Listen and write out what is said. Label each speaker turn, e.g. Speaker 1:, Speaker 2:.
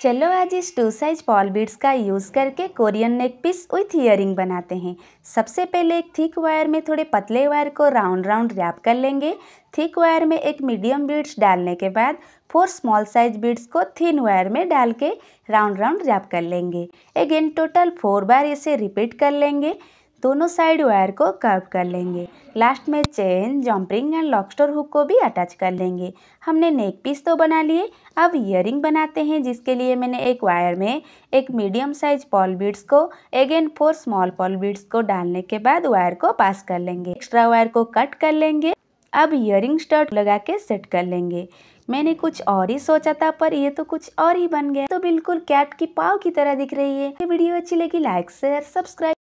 Speaker 1: चलो आज इस टू साइज पॉल बीड्स का यूज़ करके Korean neck piece with earring बनाते हैं सबसे पहले एक थिक वायर में थोड़े पतले वायर को राउंड राउंड रैप कर लेंगे थिक वायर में एक मीडियम बीड्स डालने के बाद फोर स्मॉल साइज बीड्स को थिन वायर में डाल के राउंड राउंड रैप कर लेंगे अगेन टोटल फोर बार इसे रिपीट कर लेंगे दोनों साइड वायर को कर्व कर लेंगे लास्ट में chain jump ring and lobster hook को भी अटैच कर लेंगे हमने नेक पीस तो बना लिए अब ईयरिंग बनाते हैं जिसके लिए मैंने एक वायर में एक मीडियम साइज पॉल बीड्स को again four small pearl beads को डालने के बाद वायर को पास कर लेंगे एक्स्ट्रा वायर को कट कर लेंगे अब ईयरिंग स्टर्ट लगा के सेट कर लेंगे मैंने कुछ और ही सोचा था पर ये तो कुछ और ही बन गया तो बिल्कुल कैट की पाव की तरह दिख रही है वीडियो अच्छी लगी लाइक शेयर सब्सक्राइब